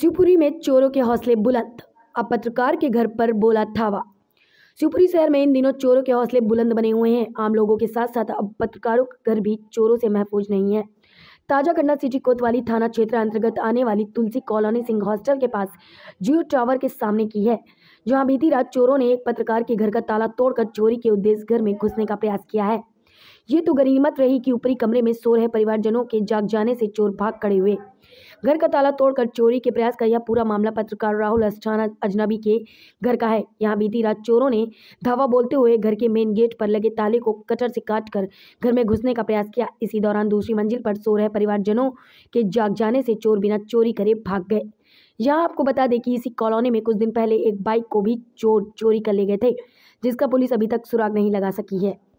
शिवपुरी में चोरों के हौसले बुलंद अब पत्रकार के घर पर बोला थावा शिवपुरी शहर में इन दिनों चोरों के हौसले बुलंद बने हुए हैं आम लोगों के साथ साथ अब पत्रकारों का घर भी चोरों से महफूज नहीं है ताजा करना सिटी कोतवाली थाना क्षेत्र अंतर्गत आने वाली तुलसी कॉलोनी सिंह हॉस्टल के पास जियो टावर के सामने की है जहां बीती रात चोरों ने एक पत्रकार के घर का ताला तोड़कर चोरी के उद्देश्य घर में घुसने का प्रयास किया है ये तो गनीमत रही कि ऊपरी कमरे में सो रहे परिवारजनों के जाग जाने से चोर भाग खड़े हुए घर का ताला तोड़कर चोरी के प्रयास का यह पूरा मामला पत्रकार राहुल अस्थाना अजनबी के घर का है यहाँ बीती रात चोरों ने धावा बोलते हुए घर के मेन गेट पर लगे ताले को कटर से काट कर घर में घुसने का प्रयास किया इसी दौरान दूसरी मंजिल पर सो रहे परिवारजनों के जाग जाने से चोर बिना चोरी करे भाग गए यहाँ आपको बता दें कि इसी कॉलोनी में कुछ दिन पहले एक बाइक को भी चोर चोरी कर ले गए थे जिसका पुलिस अभी तक सुराग नहीं लगा सकी है